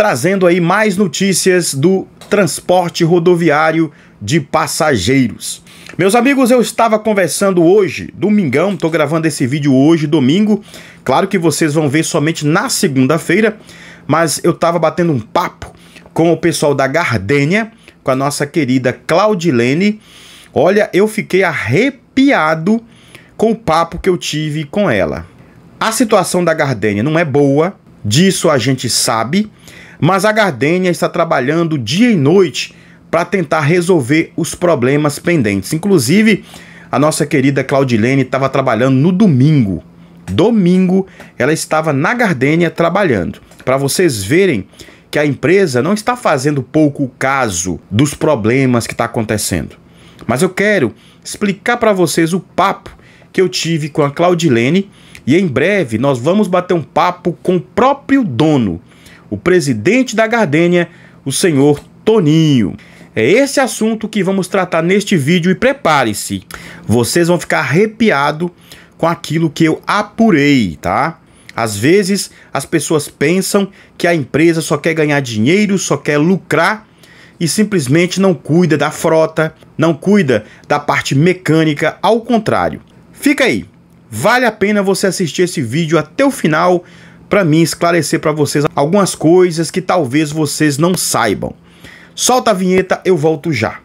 trazendo aí mais notícias do transporte rodoviário de passageiros. Meus amigos, eu estava conversando hoje, domingão, estou gravando esse vídeo hoje, domingo. Claro que vocês vão ver somente na segunda-feira, mas eu estava batendo um papo com o pessoal da Gardênia, com a nossa querida Claudilene. Olha, eu fiquei arrepiado com o papo que eu tive com ela. A situação da Gardênia não é boa, disso a gente sabe, mas a Gardênia está trabalhando dia e noite para tentar resolver os problemas pendentes. Inclusive, a nossa querida Claudilene estava trabalhando no domingo. Domingo, ela estava na Gardênia trabalhando. Para vocês verem que a empresa não está fazendo pouco caso dos problemas que está acontecendo. Mas eu quero explicar para vocês o papo que eu tive com a Claudilene e em breve nós vamos bater um papo com o próprio dono o presidente da Gardênia, o senhor Toninho. É esse assunto que vamos tratar neste vídeo e prepare-se. Vocês vão ficar arrepiado com aquilo que eu apurei, tá? Às vezes as pessoas pensam que a empresa só quer ganhar dinheiro, só quer lucrar e simplesmente não cuida da frota, não cuida da parte mecânica, ao contrário. Fica aí, vale a pena você assistir esse vídeo até o final para mim esclarecer para vocês algumas coisas que talvez vocês não saibam. Solta a vinheta, eu volto já.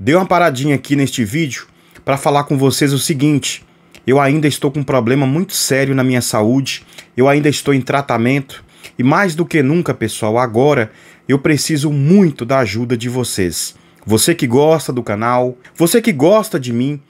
Dei uma paradinha aqui neste vídeo para falar com vocês o seguinte: eu ainda estou com um problema muito sério na minha saúde, eu ainda estou em tratamento e mais do que nunca, pessoal, agora eu preciso muito da ajuda de vocês. Você que gosta do canal, você que gosta de mim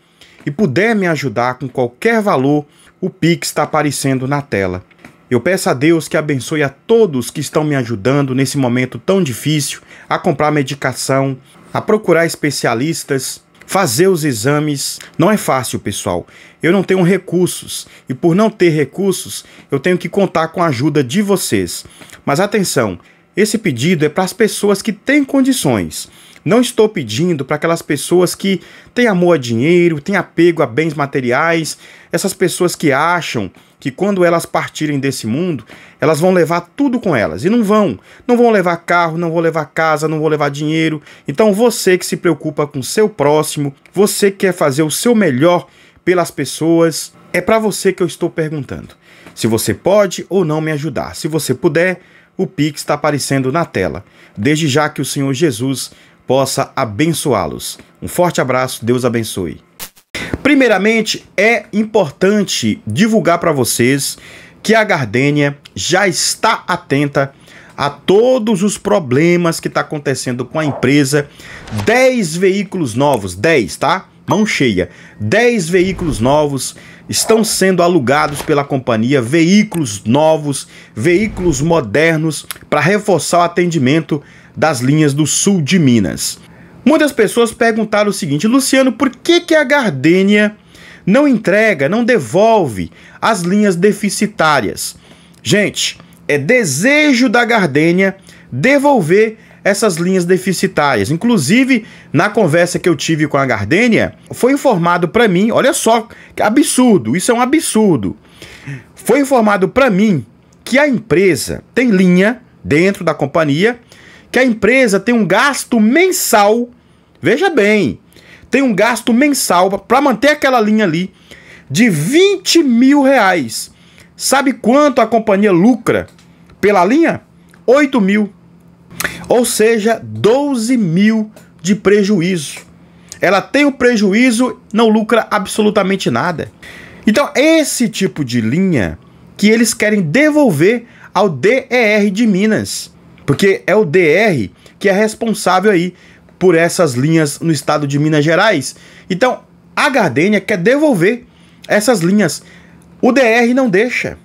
e puder me ajudar com qualquer valor, o Pix está aparecendo na tela. Eu peço a Deus que abençoe a todos que estão me ajudando nesse momento tão difícil a comprar medicação, a procurar especialistas, fazer os exames. Não é fácil, pessoal. Eu não tenho recursos e, por não ter recursos, eu tenho que contar com a ajuda de vocês. Mas atenção, esse pedido é para as pessoas que têm condições. Não estou pedindo para aquelas pessoas que têm amor a dinheiro, têm apego a bens materiais, essas pessoas que acham que quando elas partirem desse mundo, elas vão levar tudo com elas. E não vão. Não vão levar carro, não vão levar casa, não vão levar dinheiro. Então você que se preocupa com seu próximo, você que quer fazer o seu melhor pelas pessoas, é para você que eu estou perguntando. Se você pode ou não me ajudar. Se você puder, o Pix está aparecendo na tela. Desde já que o Senhor Jesus possa abençoá-los. Um forte abraço, Deus abençoe. Primeiramente, é importante divulgar para vocês que a Gardênia já está atenta a todos os problemas que está acontecendo com a empresa. 10 veículos novos, 10, tá? Mão cheia. 10 veículos novos estão sendo alugados pela companhia, veículos novos, veículos modernos, para reforçar o atendimento das linhas do sul de Minas. Muitas pessoas perguntaram o seguinte: Luciano, por que, que a Gardênia não entrega, não devolve as linhas deficitárias? Gente, é desejo da Gardênia devolver essas linhas deficitárias. Inclusive, na conversa que eu tive com a Gardênia, foi informado para mim, olha só, que absurdo, isso é um absurdo. Foi informado para mim que a empresa tem linha dentro da companhia que a empresa tem um gasto mensal, veja bem, tem um gasto mensal para manter aquela linha ali de 20 mil reais. Sabe quanto a companhia lucra pela linha? 8 mil. Ou seja, 12 mil de prejuízo. Ela tem o prejuízo, não lucra absolutamente nada. Então, esse tipo de linha que eles querem devolver ao DER de Minas. Porque é o DR que é responsável aí por essas linhas no estado de Minas Gerais. Então, a Gardênia quer devolver essas linhas. O DR não deixa.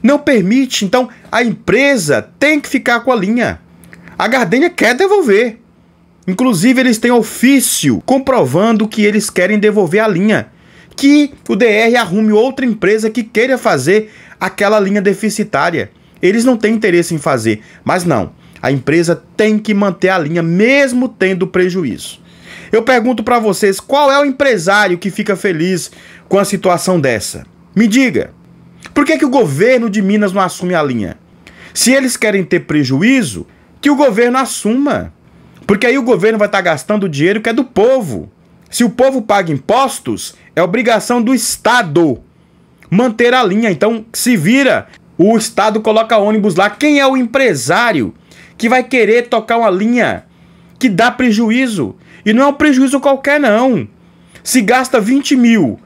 Não permite, então a empresa tem que ficar com a linha. A Gardênia quer devolver. Inclusive, eles têm ofício comprovando que eles querem devolver a linha. Que o DR arrume outra empresa que queira fazer aquela linha deficitária. Eles não têm interesse em fazer, mas não. A empresa tem que manter a linha mesmo tendo prejuízo. Eu pergunto para vocês, qual é o empresário que fica feliz com a situação dessa? Me diga. Por que, que o governo de Minas não assume a linha? Se eles querem ter prejuízo, que o governo assuma. Porque aí o governo vai estar tá gastando o dinheiro que é do povo. Se o povo paga impostos, é obrigação do Estado manter a linha. Então, se vira o Estado coloca ônibus lá. Quem é o empresário que vai querer tocar uma linha que dá prejuízo? E não é um prejuízo qualquer, não. Se gasta 20 mil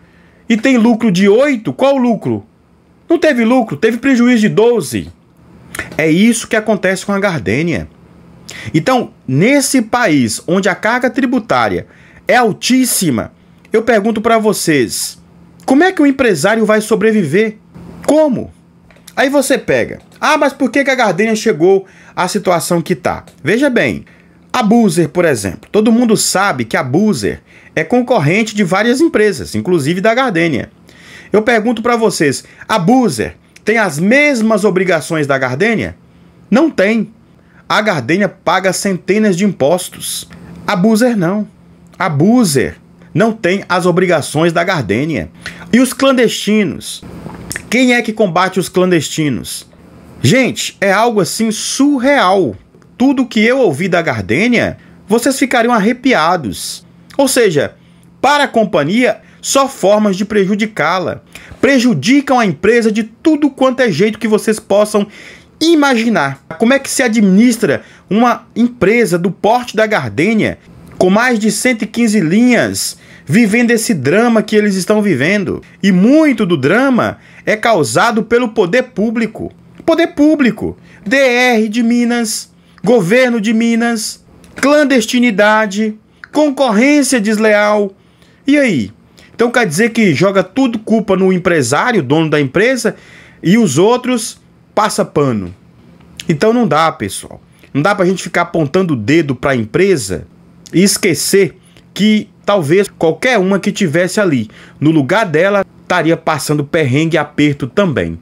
e tem lucro de 8, qual o lucro? Não teve lucro, teve prejuízo de 12. É isso que acontece com a Gardênia. Então, nesse país onde a carga tributária é altíssima, eu pergunto para vocês: como é que o empresário vai sobreviver? Como? Aí você pega, ah, mas por que, que a Gardênia chegou à situação que tá? Veja bem, a Buser, por exemplo, todo mundo sabe que a Buser é concorrente de várias empresas, inclusive da Gardênia. Eu pergunto para vocês, a Buser tem as mesmas obrigações da Gardênia? Não tem. A Gardênia paga centenas de impostos. A Buser não. A Buser não tem as obrigações da Gardênia. E os clandestinos? Quem é que combate os clandestinos? Gente, é algo assim surreal. Tudo que eu ouvi da Gardênia, vocês ficariam arrepiados. Ou seja, para a companhia, só formas de prejudicá-la. Prejudicam a empresa de tudo quanto é jeito que vocês possam imaginar. Como é que se administra uma empresa do porte da Gardênia, com mais de 115 linhas vivendo esse drama que eles estão vivendo. E muito do drama é causado pelo poder público. Poder público, DR de Minas, governo de Minas, clandestinidade, concorrência desleal. E aí? Então quer dizer que joga tudo culpa no empresário, dono da empresa, e os outros passa pano. Então não dá, pessoal. Não dá para a gente ficar apontando o dedo para a empresa e esquecer que Talvez qualquer uma que tivesse ali, no lugar dela, estaria passando perrengue e aperto também.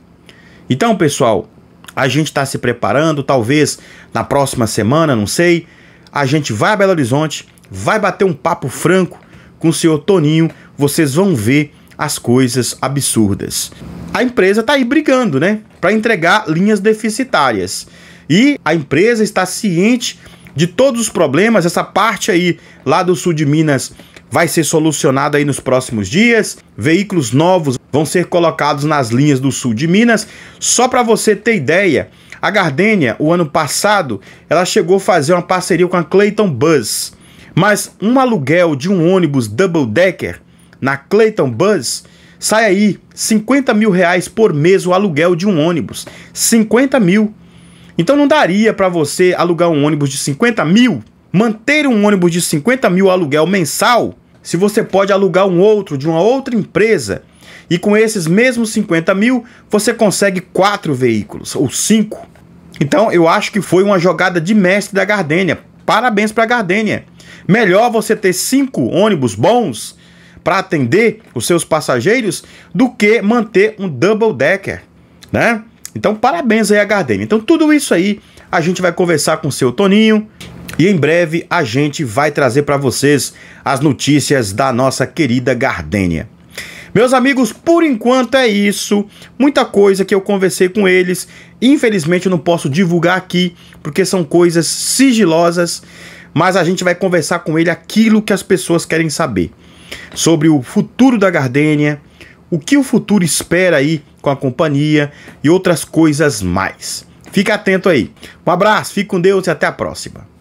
Então, pessoal, a gente está se preparando, talvez na próxima semana, não sei. A gente vai a Belo Horizonte, vai bater um papo franco com o senhor Toninho, vocês vão ver as coisas absurdas. A empresa está aí brigando, né, para entregar linhas deficitárias. E a empresa está ciente de todos os problemas, essa parte aí lá do sul de Minas vai ser solucionada aí nos próximos dias. Veículos novos vão ser colocados nas linhas do sul de Minas. Só para você ter ideia, a Gardênia, o ano passado, ela chegou a fazer uma parceria com a Clayton Bus. Mas um aluguel de um ônibus double decker na Clayton Bus sai aí 50 mil reais por mês o aluguel de um ônibus. 50 mil. Então não daria para você alugar um ônibus de 50 mil, manter um ônibus de 50 mil aluguel mensal, se você pode alugar um outro de uma outra empresa. E com esses mesmos 50 mil, você consegue quatro veículos ou cinco. Então eu acho que foi uma jogada de mestre da Gardênia. Parabéns para a Gardênia. Melhor você ter cinco ônibus bons para atender os seus passageiros do que manter um double decker, né? Então, parabéns aí a Gardenia. Então, tudo isso aí a gente vai conversar com o seu Toninho e em breve a gente vai trazer para vocês as notícias da nossa querida Gardênia. Meus amigos, por enquanto é isso. Muita coisa que eu conversei com eles. Infelizmente eu não posso divulgar aqui, porque são coisas sigilosas. Mas a gente vai conversar com ele aquilo que as pessoas querem saber sobre o futuro da Gardênia, o que o futuro espera aí com a companhia e outras coisas mais. Fica atento aí. Um abraço, fique com Deus e até a próxima.